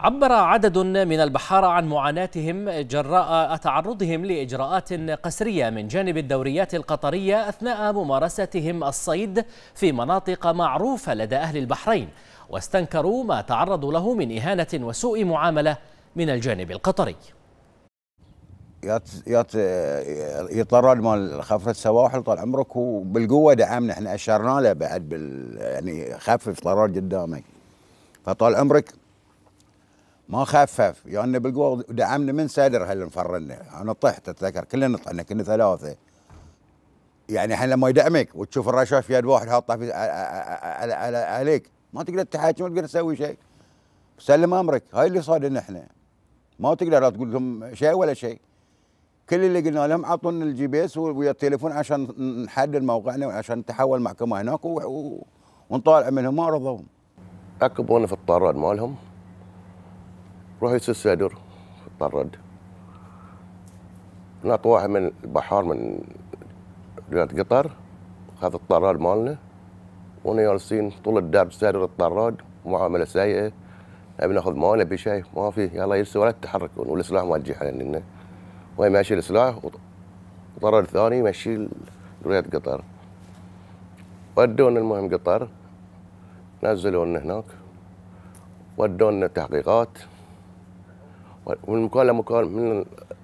عبر عدد من البحارة عن معاناتهم جراء تعرضهم لإجراءات قسرية من جانب الدوريات القطرية أثناء ممارستهم الصيد في مناطق معروفة لدى أهل البحرين واستنكروا ما تعرضوا له من إهانة وسوء معاملة من الجانب القطري يا يطرد مال خفرة سواحل طال عمرك وبالقوة دعمنا احنا اشرنا له بعد بال يعني خفف طرد قدامك فطال عمرك ما خفف يعني بالقوه دعمنا من صدر هل نفرنا انا طحت اتذكر كلنا طحنا كنا ثلاثه يعني احنا لما يدعمك وتشوف الرشاش في يد واحد حاطه في عليك ما تقدر تحاكي ما تقدر تسوي شيء سلم امرك هاي اللي صار لنا احنا ما تقدر لا تقول لهم شيء ولا شيء كل اللي قلنا لهم عطونا الجي بي اس ويا التليفون عشان نحدد موقعنا وعشان نتحول محكمه هناك و... و... ونطالع منهم ما رضوا اكبونا في الطراد مالهم روح رئيس سدر طرد نط واحد من البحار من جهة قطر خذ الطراد مالنا وانا جالسين طول الدرب سدر الطراد معامله سيئه نبي ناخذ ما نبي شيء ما في يلا يرسل ولا تتحركون والسلاح ما تجي علينا وهي ماشي السلاح وطرد ثاني ماشي ريت قطر ودونا المهم قطر نزلونا هناك ودونا تحقيقات من مكان لمكان من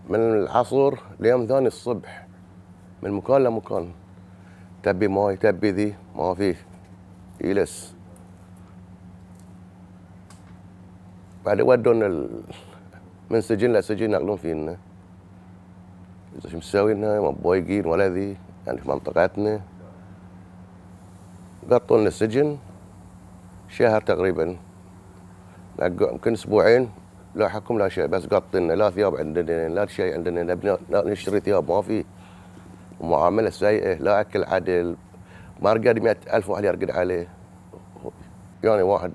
من العصر ليوم ثاني الصبح من مكان لمكان تبي ماي تبي ذي ما فيه يلس بعد ودونا ال... من سجن لسجن يقلون فينا اذا شو مسوي لنا ما بويقين ولا ذي يعني في منطقتنا قطونا السجن شهر تقريبا يمكن اسبوعين لا حكم لا شيء بس قطنا لا ثياب عندنا لا شيء عندنا نبني نشتري ثياب ما في معامله سيئه لا اكل عدل ما رقد 100000 واحد يرقد عليه يعني واحد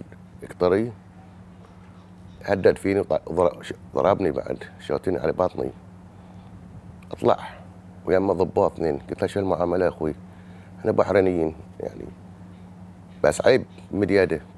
قطري هدد فيني ضربني بعد شاتني على بطني اطلع ويما ضباط اثنين قلت له شو المعامله يا اخوي احنا بحرينيين يعني بس عيب مد